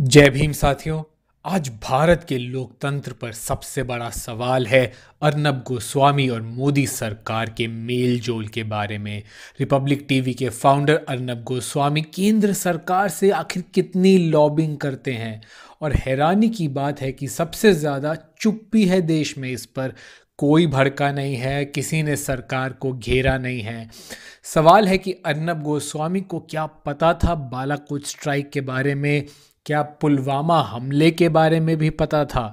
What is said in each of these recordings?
जय भीम साथियों आज भारत के लोकतंत्र पर सबसे बड़ा सवाल है अर्नब गोस्वामी और मोदी सरकार के मेल जोल के बारे में रिपब्लिक टीवी के फाउंडर अर्नब गोस्वामी केंद्र सरकार से आखिर कितनी लॉबिंग करते हैं और हैरानी की बात है कि सबसे ज़्यादा चुप्पी है देश में इस पर कोई भड़का नहीं है किसी ने सरकार को घेरा नहीं है सवाल है कि अर्नब गोस्वामी को क्या पता था बालाकोट स्ट्राइक के बारे में क्या पुलवामा हमले के बारे में भी पता था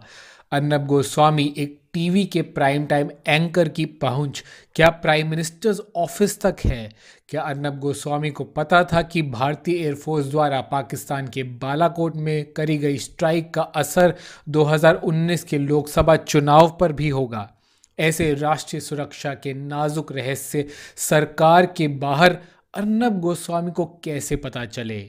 अर्नब गोस्वामी एक टीवी के प्राइम टाइम एंकर की पहुंच क्या प्राइम मिनिस्टर्स ऑफिस तक है क्या अर्नब गोस्वामी को पता था कि भारतीय एयरफोर्स द्वारा पाकिस्तान के बालाकोट में करी गई स्ट्राइक का असर 2019 के लोकसभा चुनाव पर भी होगा ऐसे राष्ट्रीय सुरक्षा के नाजुक रहस्य सरकार के बाहर अर्नब गोस्वामी को कैसे पता चले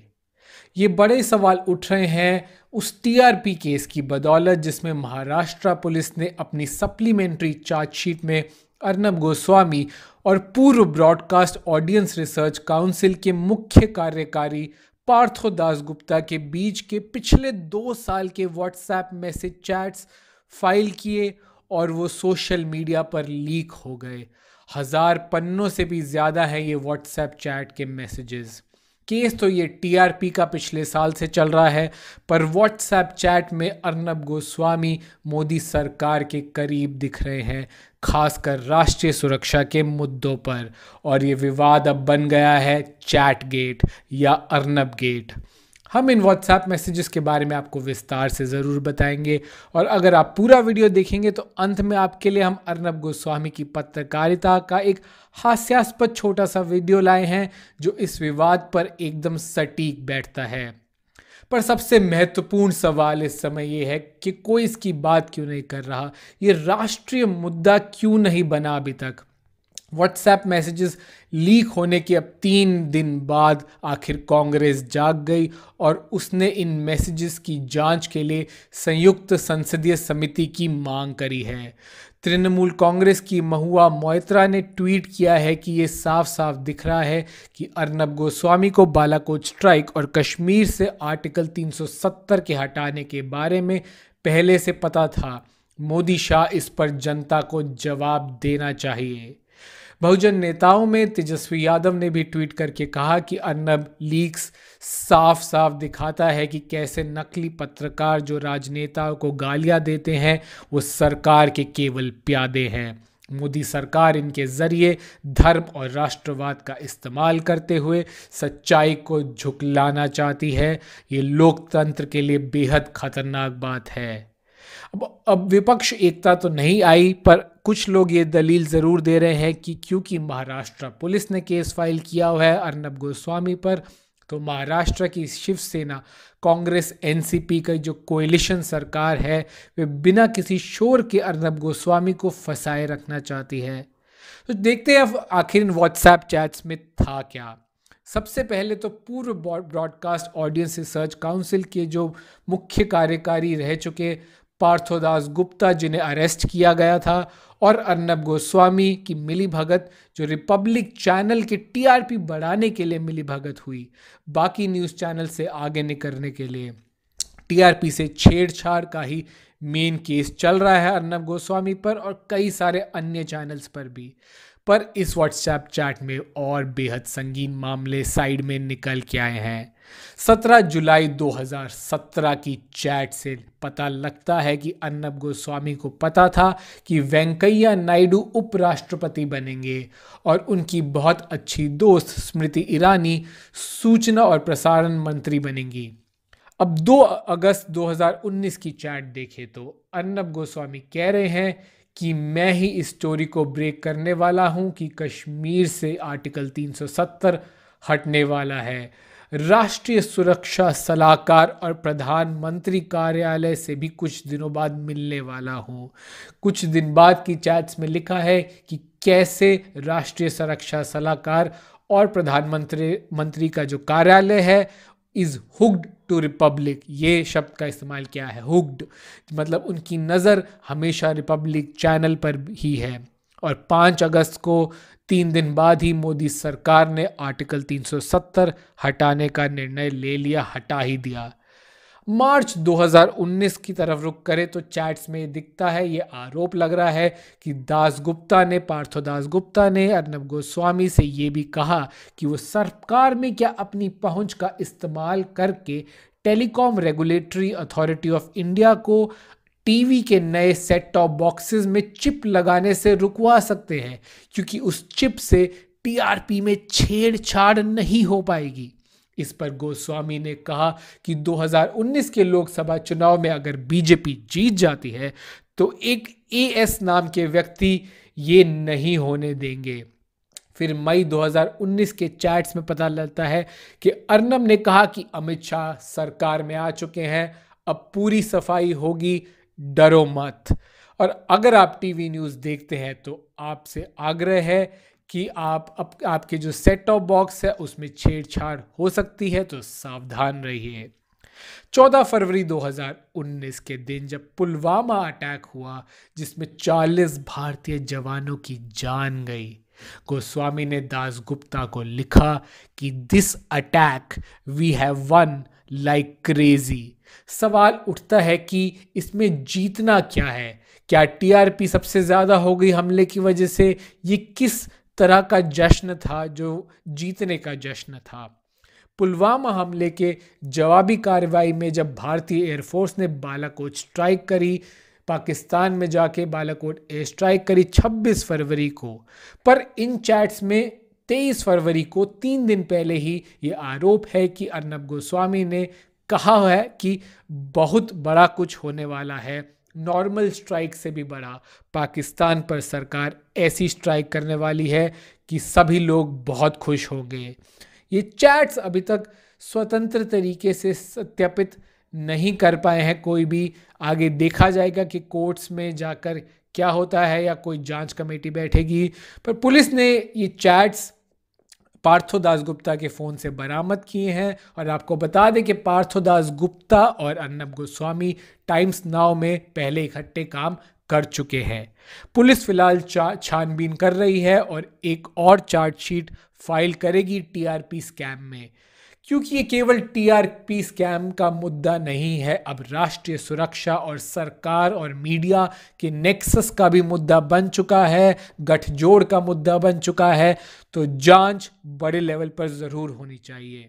ये बड़े सवाल उठ रहे हैं उस टीआरपी केस की बदौलत जिसमें महाराष्ट्र पुलिस ने अपनी सप्लीमेंट्री चार्जशीट में अर्नब गोस्वामी और पूर्व ब्रॉडकास्ट ऑडियंस रिसर्च काउंसिल के मुख्य कार्यकारी पार्थो दास गुप्ता के बीच के पिछले दो साल के व्हाट्सएप मैसेज चैट्स फाइल किए और वो सोशल मीडिया पर लीक हो गए हज़ार पन्नों से भी ज़्यादा है ये व्हाट्सएप चैट के मैसेजेस केस तो ये टीआरपी का पिछले साल से चल रहा है पर व्हाट्सएप चैट में अर्नब गोस्वामी मोदी सरकार के करीब दिख रहे हैं खासकर राष्ट्रीय सुरक्षा के मुद्दों पर और ये विवाद अब बन गया है चैट गेट या अर्नब गेट हम इन व्हाट्सएप मैसेजेस के बारे में आपको विस्तार से ज़रूर बताएंगे और अगर आप पूरा वीडियो देखेंगे तो अंत में आपके लिए हम अर्नब गोस्वामी की पत्रकारिता का एक हास्यास्पद छोटा सा वीडियो लाए हैं जो इस विवाद पर एकदम सटीक बैठता है पर सबसे महत्वपूर्ण सवाल इस समय ये है कि कोई इसकी बात क्यों नहीं कर रहा ये राष्ट्रीय मुद्दा क्यों नहीं बना अभी तक व्हाट्सएप मैसेजेस लीक होने के अब तीन दिन बाद आखिर कांग्रेस जाग गई और उसने इन मैसेजेस की जांच के लिए संयुक्त संसदीय समिति की मांग करी है तृणमूल कांग्रेस की महुआ मोइत्रा ने ट्वीट किया है कि ये साफ साफ दिख रहा है कि अर्नब गोस्वामी को बालाकोट स्ट्राइक और कश्मीर से आर्टिकल 370 के हटाने के बारे में पहले से पता था मोदी शाह इस पर जनता को जवाब देना चाहिए बहुजन नेताओं में तेजस्वी यादव ने भी ट्वीट करके कहा कि अन्नब लीक्स साफ साफ दिखाता है कि कैसे नकली पत्रकार जो राजनेताओं को गालियां देते हैं वो सरकार के केवल प्यादे हैं मोदी सरकार इनके ज़रिए धर्म और राष्ट्रवाद का इस्तेमाल करते हुए सच्चाई को झुकलाना चाहती है ये लोकतंत्र के लिए बेहद खतरनाक बात है अब विपक्ष एकता तो नहीं आई पर कुछ लोग ये दलील ज़रूर दे रहे हैं कि क्योंकि महाराष्ट्र पुलिस ने केस फाइल किया हुआ है अर्नब गोस्वामी पर तो महाराष्ट्र की शिवसेना कांग्रेस एनसीपी का जो कोयलिशन सरकार है वे बिना किसी शोर के अर्नब गोस्वामी को फंसाए रखना चाहती है तो देखते हैं अब आखिर इन व्हाट्सएप चैट्स में था क्या सबसे पहले तो पूर्व ब्रॉडकास्ट ऑडियंस रिसर्च काउंसिल के जो मुख्य कार्यकारी रह चुके पार्थोदास गुप्ता जिन्हें अरेस्ट किया गया था और अर्नब गोस्वामी की मिली भगत जो रिपब्लिक चैनल के टीआरपी बढ़ाने के लिए मिली भगत हुई बाकी न्यूज़ चैनल से आगे निकलने के लिए टीआरपी से छेड़छाड़ का ही मेन केस चल रहा है अर्नब गोस्वामी पर और कई सारे अन्य चैनल्स पर भी पर इस व्हाट्सएप चैट में और बेहद संगीन मामले साइड में निकल के आए हैं 17 जुलाई 2017 की चैट से पता लगता है कि अन्नब गोस्वामी को पता था कि वेंकैया नायडू उपराष्ट्रपति बनेंगे और उनकी बहुत अच्छी दोस्त स्मृति ईरानी सूचना और प्रसारण मंत्री बनेंगी अब 2 अगस्त 2019 की चैट देखें तो अन्नब गोस्वामी कह रहे हैं कि मैं ही इस स्टोरी को ब्रेक करने वाला हूं कि कश्मीर से आर्टिकल 370 हटने वाला है राष्ट्रीय सुरक्षा सलाहकार और प्रधानमंत्री कार्यालय से भी कुछ दिनों बाद मिलने वाला हूँ कुछ दिन बाद की चैट्स में लिखा है कि कैसे राष्ट्रीय सुरक्षा सलाहकार और प्रधानमंत्री मंत्री का जो कार्यालय है इज़ हुक्ड टू रिपब्लिक ये शब्द का इस्तेमाल किया है हुक्ड मतलब उनकी नज़र हमेशा रिपब्लिक चैनल पर ही है और 5 अगस्त को तीन दिन बाद ही मोदी सरकार ने आर्टिकल 370 हटाने का निर्णय ले लिया हटा ही दिया मार्च 2019 की तरफ रुख करें तो चैट्स में दिखता है ये आरोप लग रहा है कि दास गुप्ता ने पार्थो दास गुप्ता ने अर्नब गोस्वामी से ये भी कहा कि वो सरकार में क्या अपनी पहुंच का इस्तेमाल करके Telecom Regulatory Authority of India को टीवी के नए सेट टॉप बॉक्सेस में चिप लगाने से रुकवा सकते हैं क्योंकि उस चिप से टीआरपी में छेड़छाड़ नहीं हो पाएगी इस पर गोस्वामी ने कहा कि 2019 के लोकसभा चुनाव में अगर बीजेपी जीत जाती है तो एक एएस नाम के व्यक्ति ये नहीं होने देंगे फिर मई 2019 के चैट्स में पता लगता है कि अर्नब ने कहा कि अमित शाह सरकार में आ चुके हैं अब पूरी सफाई होगी डरो मत और अगर आप टीवी न्यूज़ देखते हैं तो आपसे आग्रह है कि आप अप, आपके जो सेट टॉप बॉक्स है उसमें छेड़छाड़ हो सकती है तो सावधान रहिए 14 फरवरी 2019 के दिन जब पुलवामा अटैक हुआ जिसमें 40 भारतीय जवानों की जान गई गोस्वामी ने दास गुप्ता को लिखा कि this attack we have won like crazy सवाल उठता है कि इसमें जीतना क्या है क्या टीआरपी सबसे ज़्यादा हो गई हमले की वजह से ये किस तरह का जश्न था जो जीतने का जश्न था पुलवामा हमले के जवाबी कार्रवाई में जब भारतीय एयरफोर्स ने बालाकोट स्ट्राइक करी पाकिस्तान में जाके बालाकोट एयर स्ट्राइक करी 26 फरवरी को पर इन चैट्स में 23 फरवरी को तीन दिन पहले ही ये आरोप है कि अर्नब गोस्वामी ने कहा है कि बहुत बड़ा कुछ होने वाला है नॉर्मल स्ट्राइक से भी बड़ा पाकिस्तान पर सरकार ऐसी स्ट्राइक करने वाली है कि सभी लोग बहुत खुश होंगे ये चैट्स अभी तक स्वतंत्र तरीके से सत्यापित नहीं कर पाए हैं कोई भी आगे देखा जाएगा कि कोर्ट्स में जाकर क्या होता है या कोई जांच कमेटी बैठेगी पर पुलिस ने ये चैट्स पार्थो दास गुप्ता के फ़ोन से बरामद किए हैं और आपको बता दें कि पार्थो दास गुप्ता और अन्नब गोस्वामी टाइम्स नाव में पहले इकट्ठे काम कर चुके हैं पुलिस फिलहाल छानबीन कर रही है और एक और चार्जशीट फाइल करेगी टीआरपी स्कैम में क्योंकि ये केवल टीआरपी स्कैम का मुद्दा नहीं है अब राष्ट्रीय सुरक्षा और सरकार और मीडिया के नेक्सस का भी मुद्दा बन चुका है गठजोड़ का मुद्दा बन चुका है तो जांच बड़े लेवल पर ज़रूर होनी चाहिए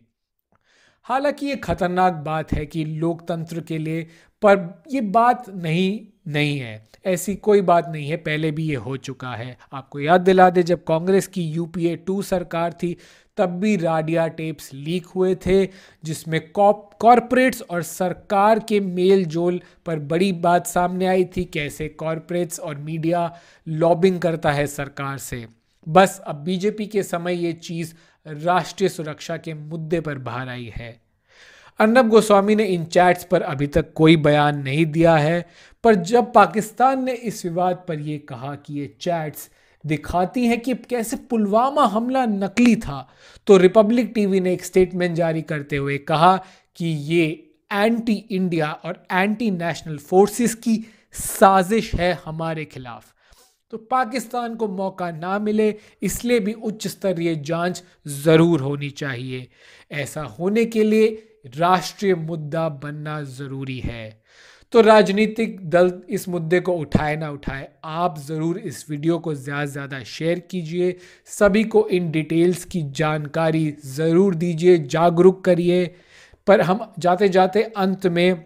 हालांकि ये खतरनाक बात है कि लोकतंत्र के लिए पर ये बात नहीं नहीं है ऐसी कोई बात नहीं है पहले भी ये हो चुका है आपको याद दिला दे जब कांग्रेस की यूपीए टू सरकार थी तब भी राडिया टेप्स लीक हुए थे जिसमें कॉरपोरेट्स और सरकार के मेल जोल पर बड़ी बात सामने आई थी कैसे कॉरपोरेट्स और मीडिया लॉबिंग करता है सरकार से बस अब बीजेपी के समय ये चीज़ राष्ट्रीय सुरक्षा के मुद्दे पर बाहर आई है अर्नब गोस्वामी ने इन चैट्स पर अभी तक कोई बयान नहीं दिया है पर जब पाकिस्तान ने इस विवाद पर यह कहा कि ये चैट्स दिखाती हैं कि कैसे पुलवामा हमला नकली था तो रिपब्लिक टीवी ने एक स्टेटमेंट जारी करते हुए कहा कि ये एंटी इंडिया और एंटी नेशनल फोर्सेस की साजिश है हमारे खिलाफ तो पाकिस्तान को मौका ना मिले इसलिए भी उच्च स्तरीय जांच ज़रूर होनी चाहिए ऐसा होने के लिए राष्ट्रीय मुद्दा बनना ज़रूरी है तो राजनीतिक दल इस मुद्दे को उठाए ना उठाए आप ज़रूर इस वीडियो को ज़्यादा से ज़्यादा शेयर कीजिए सभी को इन डिटेल्स की जानकारी ज़रूर दीजिए जागरूक करिए पर हम जाते जाते अंत में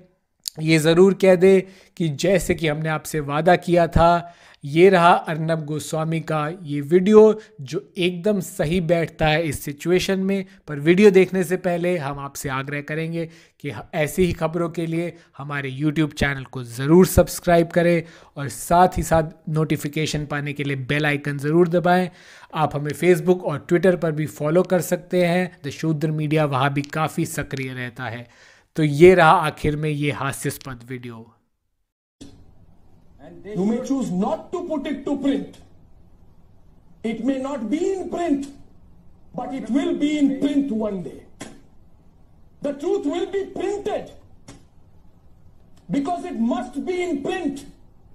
ये ज़रूर कह दे कि जैसे कि हमने आपसे वादा किया था ये रहा अर्नब गोस्वामी का ये वीडियो जो एकदम सही बैठता है इस सिचुएशन में पर वीडियो देखने से पहले हम आपसे आग्रह करेंगे कि ऐसी ही खबरों के लिए हमारे YouTube चैनल को ज़रूर सब्सक्राइब करें और साथ ही साथ नोटिफिकेशन पाने के लिए बेल आइकन ज़रूर दबाएं आप हमें फेसबुक और ट्विटर पर भी फॉलो कर सकते हैं द शूद्र मीडिया वहाँ भी काफ़ी सक्रिय रहता है तो ये रहा आखिर में ये हास्यस्पद video you may choose not to put it to print it may not be in print but it will be in print one day the truth will be printed because it must be in print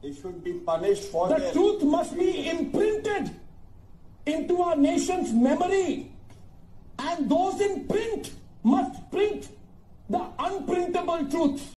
it should be punish for the truth must be in printed in to our nation memory and those in print must print the unprintable truth